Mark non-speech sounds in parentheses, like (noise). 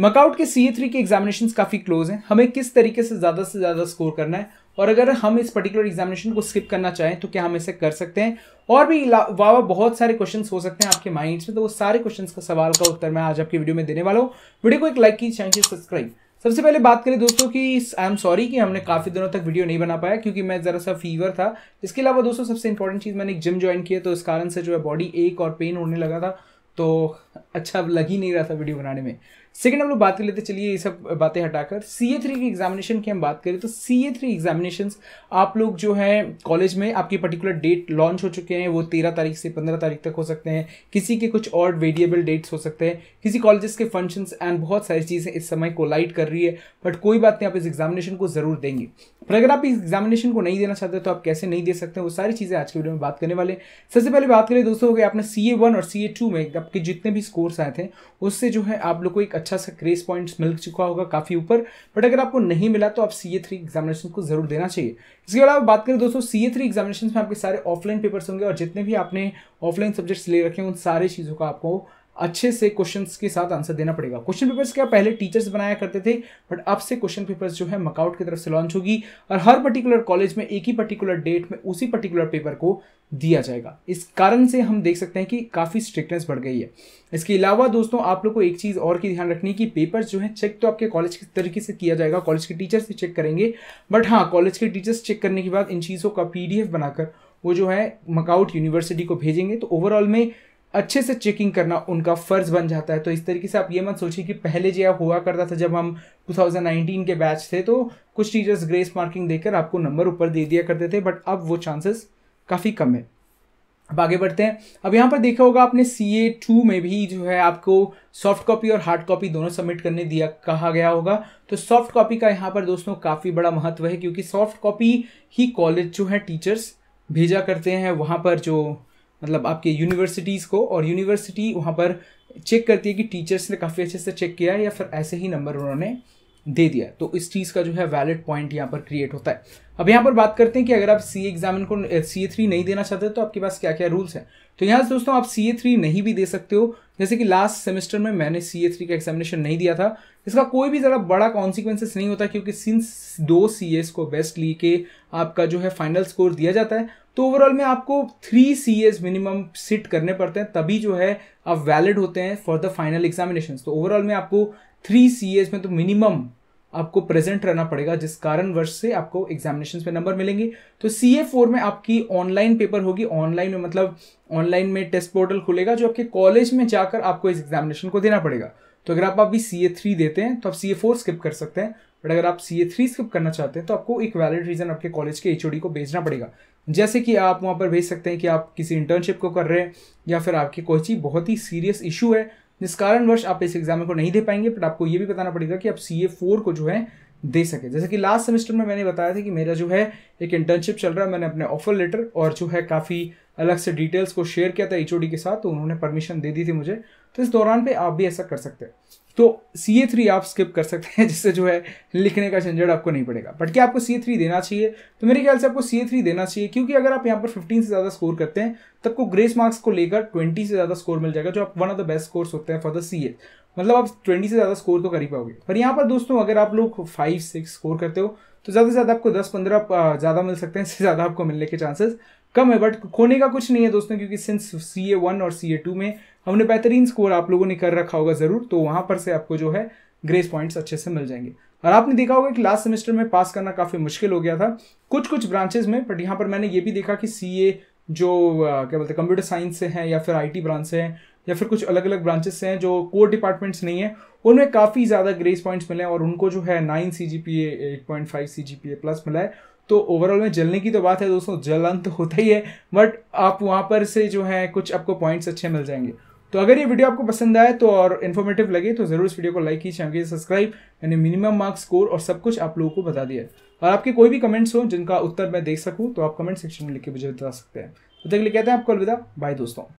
मकआउट के C three के examination काफ़ी क्लोज हैं हमें किस तरीके से ज़्यादा से ज़्यादा स्कोर करना है और अगर हम इस पर्टिकुलर एग्जामिनेशन को स्किप करना चाहें तो क्या हम इसे कर सकते हैं और भी वावा बहुत सारे क्वेश्चंस हो सकते हैं आपके माइंड्स में तो वो सारे क्वेश्चंस का सवाल का उत्तर मैं आज आपकी वीडियो में देने वाला हूँ वीडियो को एक लाइक की चैनल सब्सक्राइब सबसे पहले बात करें दोस्तों कि आई एम सॉरी कि हमने काफ़ी दिनों तक वीडियो नहीं बना पाया क्योंकि मैं ज़रा सा फीवर था इसके अलावा दोस्तों सबसे इंपॉर्टेंट चीज़ मैंने एक जिम ज्वाइन किया तो इस कारण से जो है बॉडी एक और पेन होने लगा था तो अच्छा लग ही नहीं रहा था वीडियो बनाने में सेकेंड हम लोग बात कर लेते चलिए ये सब बातें हटाकर सी ए थ्री की एग्जामिनेशन की हम बात करें तो सी ए थ्री एग्जामिनेशन आप लोग जो है कॉलेज में आपकी पर्टिकुलर डेट लॉन्च हो चुके हैं वो तेरह तारीख से पंद्रह तारीख तक हो सकते हैं किसी के कुछ और वेरिएबल डेट्स हो सकते हैं किसी कॉलेजेस के फंक्शंस एंड बहुत सारी चीज़ें इस समय कोलाइट कर रही है बट कोई बात नहीं आप इस एग्जामिनेशन को ज़रूर देंगे पर अगर आप इस एग्जामिनेशन को नहीं देना चाहते तो आप कैसे नहीं दे सकते वो सारी चीज़ें आज के वीडियो में बात करने वाले सबसे पहले बात करें दोस्तों हो आपने सी ए वन और सी ए टू में आपके जितने भी स्कोर्स आए थे उससे जो है आप लोग को एक अच्छा सा क्रेस पॉइंट्स मिल चुका होगा काफ़ी ऊपर बट अगर आपको नहीं मिला तो आप सी ए थ्री एग्जामिनेशन को जरूर देना चाहिए इसके अलावा बात करें दोस्तों सी ए थ्री एग्जामिनेशन में आपके सारे ऑफलाइन पेपर्स होंगे और जितने भी आपने ऑफलाइन सब्जेक्ट्स ले रखे हैं उन सारी चीज़ों का आपको अच्छे से क्वेश्चंस के साथ आंसर देना पड़ेगा क्वेश्चन पेपर्स क्या पहले टीचर्स बनाया करते थे बट अब से क्वेश्चन पेपर्स जो है मकआउट की तरफ से लॉन्च होगी और हर पर्टिकुलर कॉलेज में एक ही पर्टिकुलर डेट में उसी पर्टिकुलर पेपर को दिया जाएगा इस कारण से हम देख सकते हैं कि काफ़ी स्ट्रिक्टनेस बढ़ गई है इसके अलावा दोस्तों आप लोग को एक चीज़ और की ध्यान रखनी है कि पेपर्स जो है चेक तो आपके कॉलेज के तरीके से किया जाएगा कॉलेज के टीचर्स भी चेक करेंगे बट हाँ कॉलेज के टीचर्स चेक करने के बाद इन चीज़ों का पी बनाकर वो जो है मकआउट यूनिवर्सिटी को भेजेंगे तो ओवरऑल में अच्छे से चेकिंग करना उनका फ़र्ज़ बन जाता है तो इस तरीके से आप ये मत सोचिए कि पहले जो हुआ करता था जब हम 2019 के बैच थे तो कुछ टीचर्स ग्रेस मार्किंग देकर आपको नंबर ऊपर दे दिया करते थे बट अब वो चांसेस काफ़ी कम है अब आगे बढ़ते हैं अब यहाँ पर देखा होगा आपने सी ए टू में भी जो है आपको सॉफ्ट कॉपी और हार्ड कॉपी दोनों सबमिट करने दिया कहा गया होगा तो सॉफ्ट कॉपी का यहाँ पर दोस्तों काफ़ी बड़ा महत्व है क्योंकि सॉफ्ट कॉपी ही कॉलेज जो है टीचर्स भेजा करते हैं वहाँ पर जो मतलब आपके यूनिवर्सिटीज़ को और यूनिवर्सिटी वहाँ पर चेक करती है कि टीचर्स ने काफ़ी अच्छे से चेक किया है या फिर ऐसे ही नंबर उन्होंने दे दिया तो इस चीज़ का जो है वैलिड पॉइंट यहाँ पर क्रिएट होता है अब यहाँ पर बात करते हैं कि अगर आप सी एग्जामिन को सी ए थ्री नहीं देना चाहते तो आपके पास क्या क्या रूल्स हैं तो यहाँ से दोस्तों आप सी ए थ्री नहीं भी दे सकते हो जैसे कि लास्ट सेमेस्टर में मैंने सी ए थ्री का एग्जामिनेशन नहीं दिया था इसका कोई भी ज़रा बड़ा कॉन्सिक्वेंसेस नहीं होता क्योंकि सिंस दो सी एस को बेस्ट ली के आपका जो है फाइनल स्कोर दिया जाता है तो ओवरऑल में आपको three C S minimum sit करने पड़ते हैं तभी जो है आप वैलिड होते हैं फॉर द फाइनल एग्जामिनेशन तो ओवरऑल में आपको थ्री सी में तो मिनिमम आपको प्रेजेंट रहना पड़ेगा जिस कारण वर्ष से आपको एग्जामिनेशन में नंबर मिलेंगे तो सी ए फोर में आपकी ऑनलाइन पेपर होगी ऑनलाइन में मतलब ऑनलाइन में टेस्ट पोर्टल खुलेगा जो आपके कॉलेज में जाकर आपको इस एग्जामिनेशन को देना पड़ेगा तो अगर आप अभी सी ए थ्री देते हैं तो आप सी ए फोर स्किप कर सकते हैं बट अगर आप सी ए थ्री स्किप करना चाहते हैं तो आपको एक वैलिड रीज़न आपके कॉलेज के एच को भेजना पड़ेगा जैसे कि आप वहाँ पर भेज सकते हैं कि आप किसी इंटर्नशिप को कर रहे हैं या फिर आपकी कोई चीज़ बहुत ही सीरियस इशू है जिस वर्ष आप इस एग्जाम को नहीं दे पाएंगे बट आपको ये भी बताना पड़ेगा कि आप सी ए फोर को जो है दे सके जैसे कि लास्ट सेमेस्टर में मैंने बताया था कि मेरा जो है एक इंटर्नशिप चल रहा है मैंने अपने ऑफर लेटर और जो है काफ़ी अलग से डिटेल्स को शेयर किया था एच के साथ तो उन्होंने परमिशन दे दी थी मुझे तो इस दौरान पे आप भी ऐसा कर सकते हैं तो सी ए थ्री आप स्किप कर सकते हैं (laughs) जिससे जो है लिखने का झंझट आपको नहीं पड़ेगा बट क्या आपको सी ए थ्री देना चाहिए तो मेरे ख्याल से आपको सी ए थ्री देना चाहिए क्योंकि अगर आप यहाँ पर फिफ्टीन से ज़्यादा स्कोर करते हैं तब आपको ग्रेस मार्क्स को लेकर ट्वेंटी से ज़्यादा स्कोर मिल जाएगा जो आप one of the best scores होते हैं फॉर द सी ए मतलब आप ट्वेंटी से ज़्यादा स्कोर तो कर ही पाओगे पर यहाँ पर दोस्तों अगर आप लोग फाइव सिक्स स्कोर करते हो तो ज़्यादा से ज़्यादा आपको दस पंद्रह ज़्यादा मिल सकते हैं इससे (laughs) ज़्यादा आपको मिलने के चांसेस कम है बट खोने का कुछ नहीं है दोस्तों क्योंकि सिंस सी ए वन और सी ए टू में हमने बेहतरीन स्कोर आप लोगों ने कर रखा होगा ज़रूर तो वहाँ पर से आपको जो है ग्रेस पॉइंट्स अच्छे से मिल जाएंगे और आपने देखा होगा कि लास्ट सेमेस्टर में पास करना काफ़ी मुश्किल हो गया था कुछ कुछ ब्रांचेज में बट यहाँ पर मैंने ये भी देखा कि सी ए जो क्या बोलते हैं कंप्यूटर साइंस से हैं या फिर आई टी ब्रांच से हैं या फिर कुछ अलग अलग ब्रांचेस से हैं जो कोर डिपार्टमेंट्स नहीं है उनमें काफ़ी ज़्यादा ग्रेस पॉइंट्स मिले हैं और उनको जो है nine C G P eight point five C G P A plus मिला है तो ओवरऑल में जलने की तो बात है दोस्तों जलन तो होता ही है बट आप वहाँ पर से जो है कुछ आपको पॉइंट्स अच्छे मिल जाएंगे तो अगर ये वीडियो आपको पसंद आए तो और इन्फॉर्मेटिव लगे तो जरूर इस वीडियो को लाइक कीजिए चाहिए सब्सक्राइब मैंने मिनिमम मार्क्स स्कोर और सब कुछ आप लोगों को बता दिया और आपके कोई भी कमेंट्स हो जिनका उत्तर मैं देख सकूँ तो आप कमेंट सेक्शन में लिख के मुझे बता सकते हैं तो देख लिए कहते हैं आपको अलविदा बाय दोस्तों